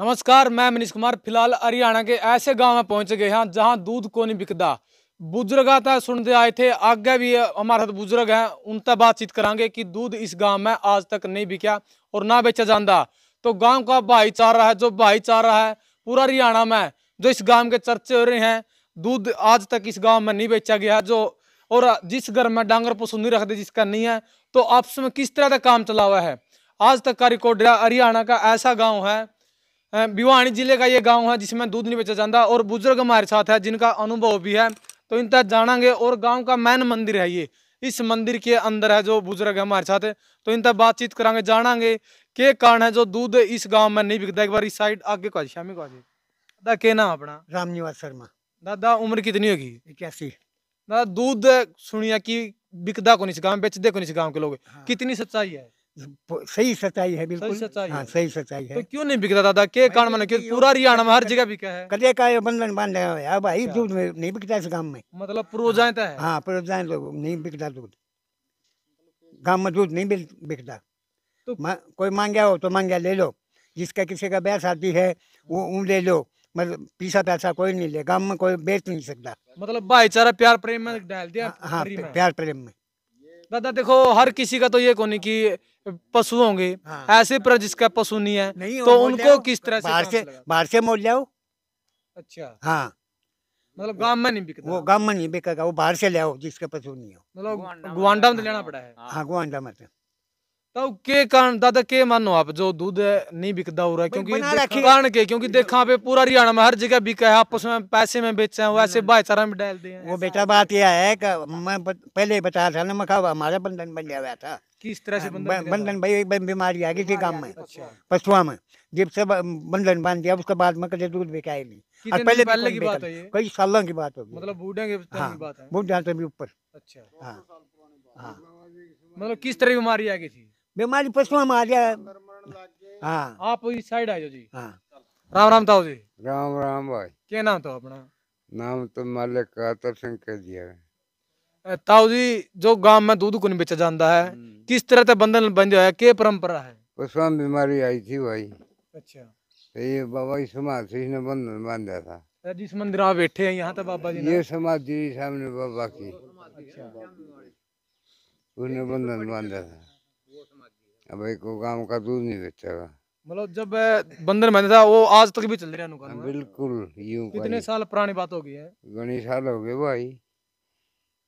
नमस्कार मैं मनीष कुमार फिलहाल हरियाणा के ऐसे गांव में पहुंच गए हैं जहां दूध को नहीं बिकता बुजुर्ग आता सुनते आए थे आगे भी हमारे साथ बुजुर्ग हैं उनसे बातचीत करांगे कि दूध इस गांव में आज तक नहीं बिका और ना बेचा जाता तो गांव का भाईचारा है जो भाईचारा है पूरा हरियाणा में जो इस गाँव के चर्चे हो रहे हैं दूध आज तक इस गाँव में नहीं बेचा गया जो और जिस घर में डांगर पशु नहीं रखते जिसका नहीं है तो आपस में किस तरह का काम चला हुआ है आज तक का रिकॉर्ड हरियाणा का ऐसा गाँव है भिवानी जिले का ये गांव है जिसमें दूध नहीं बेचा जाता और बुजुर्ग हमारे साथ है जिनका अनुभव भी है तो इन तक जानेंगे और गांव का मैन मंदिर है ये इस मंदिर के अंदर है जो बुजुर्ग है हमारे साथ है तो इन तक बातचीत करांगे जानेंगे के कारण है जो दूध इस गाँव में नहीं बिकता एक बार इस साइड आगे को शामी को दादा के नाम अपना राम निवास शर्मा दादा उम्र कितनी होगी इक्यासी दादा दूध सुनिए कि बिकदा कौन इस गाँव बेचते कौन इस गाँव के लोग हाँ। कितनी सच्चाई है सही सच्चाई है बिल्कुल सही सच्चाई हाँ सही सच्चाई है तो क्यों नहीं बिकता दादा के कारण माने क्यों पूरा हरियाणा में हर जगह बिका है कले का ये बंधन बांध रहे हो भाई दूध अच्छा। में नहीं बिकता इस गांव में मतलब प्रोजायता हाँ। है हाँ प्रोजाय लोग नहीं बिकता दूध गांव में दूध नहीं बिकता तो मा, कोई मांगे हो तो मांगे ले लो जिसका किसी का ब्याह शादी है वो ऊ ले लो मतलब पीसा पैसा कोई नहीं ले गांव में कोई बेच नहीं सकता मतलब भाईचारा प्यार प्रेम में डाल दिया हाँ, हाँ प्यार प्रेम में दादा देखो हर किसी का तो ये कोनी कि पशु होंगे हाँ। ऐसे हाँ, पर जिसका पशु नहीं है नहीं तो उनको किस तरह से बाहर से बाहर से मोल जाओ अच्छा हाँ मतलब गांव में नहीं बिकता वो गांव में नहीं बिकेगा वो बाहर से ले आओ जिसका पशु नहीं हो मतलब गुआंडा में तो लेना पड़ा है हाँ, हाँ गुआंडा में तो।, तो के कारण दादा के मानो आप जो दूध नहीं बिकता हो रहा है क्योंकि कारण के क्योंकि देखा पे पूरा हरियाणा में हर जगह बिका है आपस में पैसे में बेचे हैं वैसे भाईचारा में डाल दिए वो बेटा बात यह है कि मैं पहले बता था ना मैं हमारा बंधन बन गया था किस तरह से हाँ, बंधन भाई एक बीमारी आ गई थी गाँव में अच्छा। पशुआ में जब से बंधन बांध दिया उसके बाद में कभी दूध बेचा ही नहीं और पहले तो पहले की बात है कई सालों की बात होगी मतलब बूढ़े हाँ, की बात है से भी ऊपर अच्छा हाँ।, हाँ मतलब किस तरह बीमारी आ गई थी बीमारी पशुआ में आ गया हाँ आप इस साइड आ जाओ जी हाँ राम राम ताऊ जी राम राम भाई क्या नाम था अपना नाम तो मालिक का तो संकेत दिया है ਤਾਉ ਜੀ ਜੋ ਗਾਮ दूध को बेचा जाता है किस तरह से बंधन बंधे हुआ के परंपरा है उसमें बीमारी आई थी भाई अच्छा ये बाबा समाज से इसने बंधन बांधा था जिस मंदिर आप बैठे हैं यहाँ तो बाबा जी ये समाज जी सामने बाबा की अच्छा उसने बंधन बांधा था अब एक गांव का दूध नहीं बेचेगा मतलब जब बंदर मैंने था वो आज तक भी चल रहा है बिल्कुल यूं कितने साल पुरानी बात हो गई है घनी साल हो गए भाई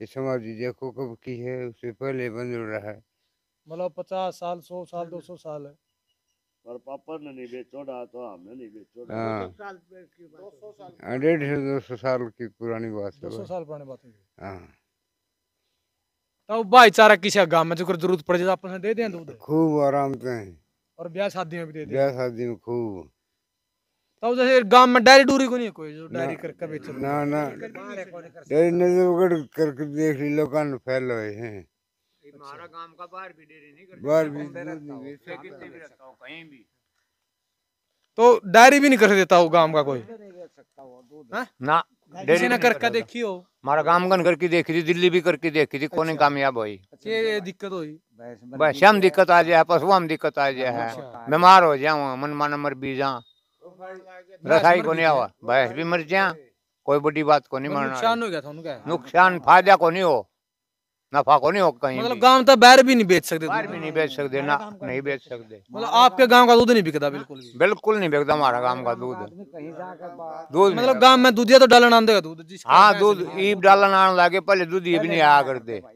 ये समाधि देखो कब की है उससे पहले बन रहा है मतलब पचास साल सौ साल दो सौ साल है पर पापा ने नहीं बेचोड़ा तो हमने नहीं बेचोड़ा हाँ।, हाँ डेढ़ सौ दो सौ साल की पुरानी बात दो सौ साल पुरानी बात है हाँ। तो भाईचारा किसी गांव में जो जरूरत पड़े जाए तो अपन दे दें दूध खूब आराम से और ब्याह शादी में भी दे दें ब्याह शादी में खूब तो जैसे गांव में डायरी डूरी को नहीं कोई जो डायरी कर कभी चल ना ना डायरी ने तो कर कर के देख ली लोग कान फैल रहे हैं हमारा गांव का बाहर भी डायरी नहीं करता बाहर भी कितने भी रखता हूँ कहीं भी तो डायरी भी नहीं कर देता हूँ गांव का कोई ना डेरी ने करके देखी हो हमारा गांव गन करके देखी थी दिल्ली भी करके देखी थी कोने कामयाब हुई दिक्कत हुई वैसे हम दिक्कत आ जाए पशु हम दिक्कत आ जाए बीमार हो मन माना मर बीजा रसाई को नहीं आवा भैंस भी मर जा कोई बड़ी बात को नहीं मारना नुकसान हो गया था उनका नुकसान फायदा को नहीं हो नफा को नहीं हो कहीं मतलब गांव तो बैर भी नहीं बेच सकते बैर भी नहीं बेच सकते ना नहीं बेच सकते मतलब आपके गांव का दूध नहीं बिकता बिल्कुल भी बिल्कुल नहीं बिकता हमारा गांव का दूध दूध मतलब गांव में दूधिया तो डालना आंदे दूध हाँ दूध ईब डालना आने लगे पहले दूध ये भी नहीं आया करते तो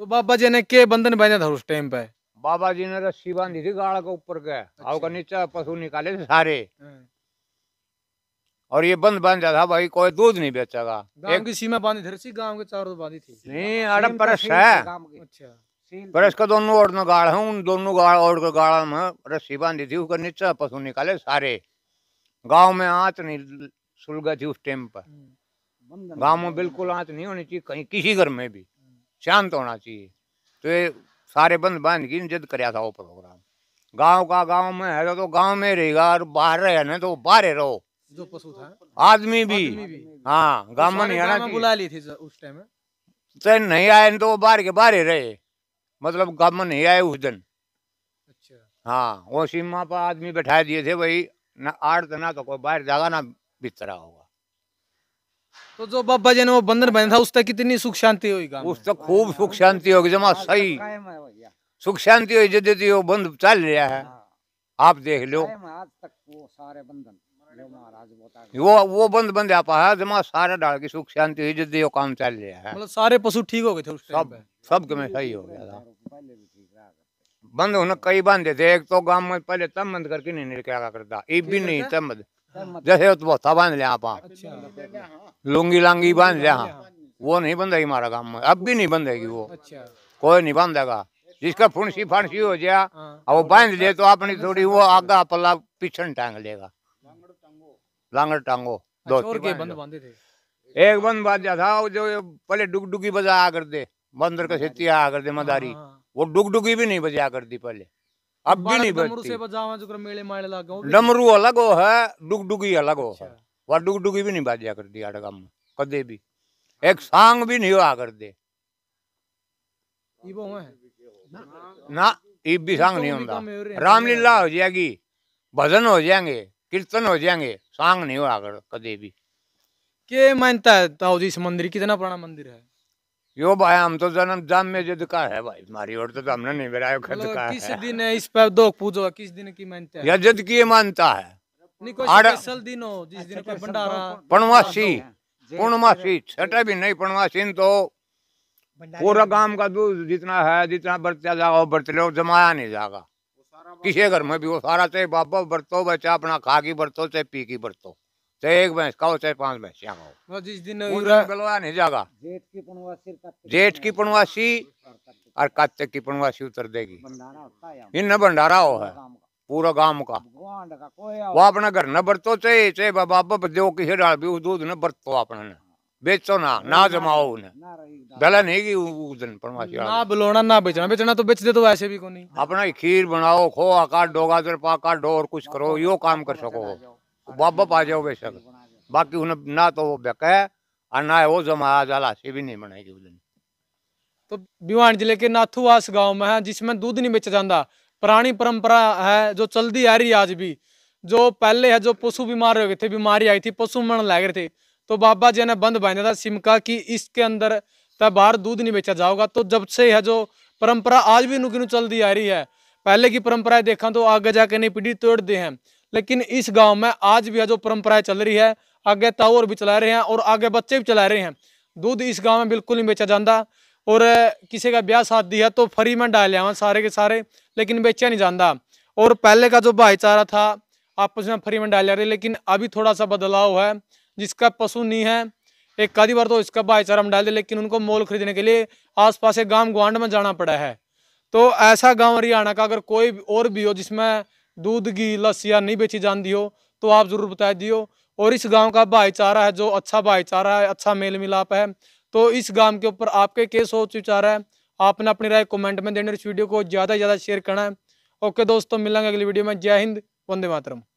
तो बाबा जी ने के बंधन बांधा था उस टाइम पे बाबा जी ने रस्सी बांधी थी गाड़ के ऊपर के अच्छा। का नीचे पशु निकाले थे सारे हाँ। और ये बंद बांधा था भाई कोई दूध नहीं बेचेगा एक की सीमा बांधी थी रस्सी गांव के चारों बांधी थी नहीं अड़प तो परस है अच्छा तो परस का दोनों ओर में गाड़ है उन दोनों गाड़ ओर के गाड़ में रस्सी बांधी थी ऊपर नीचे पशु निकाले सारे गाँव में आँच नहीं सुलगा थी उस टाइम पर गाँव में बिल्कुल आँच नहीं होनी चाहिए कहीं किसी घर में भी शांत होना चाहिए तो ये सारे बंद बांध की जिद कराया था वो प्रोग्राम गांव का गांव में है तो गांव में रहेगा और बाहर रहे ना तो बाहर रहो जो पशु था आदमी भी, हाँ तो गाँव में नहीं आना बुला ली थी उस टाइम तो नहीं आए तो बाहर के बाहर रहे मतलब गांव में नहीं आए उस दिन अच्छा। हाँ वो सीमा पर आदमी बैठा दिए थे भाई ना आठ तो ना तो कोई बाहर जागा ना बिस्तरा होगा तो जो बाबा जी ने वो बंधन बना था उस तक कितनी सुख शांति होगी उस तक खूब सुख शांति होगी जमा सही सुख शांति हो जदे तो बंद चल रहा है हाँ। आप देख लो आज तक वो सारे बंधन वो वो बंद बंद आ पाया जमा सारा डाल के सुख शांति हुई जदे वो काम चल रहा है मतलब सारे पशु ठीक हो गए थे सब सब के में सही हो गया था बंद होने कई बंद थे एक तो गांव में पहले तब बंद करके नहीं निकल करता ये भी नहीं तब बंद हाँ। जैसे तो बांध लिया आप अच्छा। लुंगी लांगी बांध लिया हाँ। वो नहीं बंधेगी हमारा गाँव में अब भी नहीं बंधेगी वो अच्छा। कोई नहीं बांधेगा जिसका फुंसी फांसी हो जाए और हाँ। वो बांध ले तो आपने थोड़ी वो आगा पल्ला पीछन टांग लेगा लांगड़ टांगो अच्छा, दो एक बंद बाजा था जो पहले डुगडुगी बजाया करते बंदर का सीती आया करते मदारी वो डुगडुगी भी नहीं बजाया करती पहले अब भी नहीं बजती डमरू अलग हो है डुगडुगी अलग हो है अच्छा। वह डुगडुगी भी नहीं बाजिया कर दिया अड़गम कदे भी एक सांग भी नहीं हुआ कर दे ना ईब भी सांग नहीं होता रामलीला हो जाएगी भजन हो जाएंगे कीर्तन हो जाएंगे सांग नहीं हुआ कर कदे भी के मानता है ताऊ जी इस मंदिर कितना पुराना मंदिर है यो भाई हम तो जन्म जाम में जो का है भाई हमारी और तो, तो हमने नहीं बिरा मतलब किस है। दिन है इस पर दो पूजो किस दिन की मानता है या की मानता है स्पेशल पणवासी पूर्णमासी छठे भी नहीं पूर्णमासी तो पूरा गांव का दूध जितना है जितना बरतिया जाओ बरत लो जमाया नहीं जागा किसी घर में भी वो सारा चाहे बाबा बरतो बच्चा अपना खा की बरतो चाहे पी की बरतो चाहे एक भैंस हो चाहे पांच भैंस यहाँ जिस दिन नहीं जागा जेठ की पुनवासी और की पुनवासी उतर देगी इन भंडारा हो है पूरा गांव का वो अपना घर न बरतो चाहे चाहे बाबा देव किसी डाल भी दूध न बरतो अपने बेचो ना हाँ। ना जमाओ उन्हें दलन है ना बुलाना ना बेचना बेचना तो बेच दे तो वैसे भी को नहीं अपना खीर बनाओ खोआ आकार डोगा पाका डोर कुछ करो यो काम कर सको वापस आ जाओ बेशक बाकी उन्हें ना तो वो बेक है और ना वो जो महाराज लाशी भी नहीं बनाएगी उस दिन तो भिवान जिले के नाथूवास गांव में है जिसमें दूध नहीं बेचा जाता पुरानी परंपरा है जो चलती आ रही आज भी जो पहले है जो पशु बीमार हो गए थे बीमारी आई थी पशु मरण लग रहे थे तो बाबा जी ने बंद बांधा था सिमका कि इसके अंदर तब बाहर दूध नहीं बेचा जाओगा तो जब से है जो परंपरा आज भी नुकी चलती आ रही है पहले की परंपरा देखा तो आगे जाके नहीं पीढ़ी तोड़ दे हैं लेकिन इस गांव में आज भी जो परंपराएं चल रही है आगे और भी चला रहे हैं और आगे बच्चे भी चला रहे हैं दूध इस गांव में बिल्कुल नहीं बेचा जाता और किसी का ब्याह शादी है तो फ्री में डाल लिया सारे के सारे लेकिन बेचा नहीं जाता और पहले का जो भाईचारा था आपस में फ्री में डाल रहे लेकिन अभी थोड़ा सा बदलाव है जिसका पशु नहीं है एक आधी बार तो इसका भाईचारा में डाल दे लेकिन उनको मोल खरीदने के लिए आस पास के गाँव गुआंड में जाना पड़ा है तो ऐसा गाँव हरियाणा का अगर कोई और भी हो जिसमें दूध घी लस्सियाँ नहीं बेची जान हो तो आप ज़रूर बता दियो और इस गांव का भाईचारा है जो अच्छा भाईचारा है अच्छा मेल मिलाप है तो इस गांव के ऊपर आपके क्या सोच विचार है आपने अपनी राय कमेंट में देने इस वीडियो को ज़्यादा से ज़्यादा शेयर करना है ओके दोस्तों मिलेंगे अगली वीडियो में जय हिंद वंदे मातरम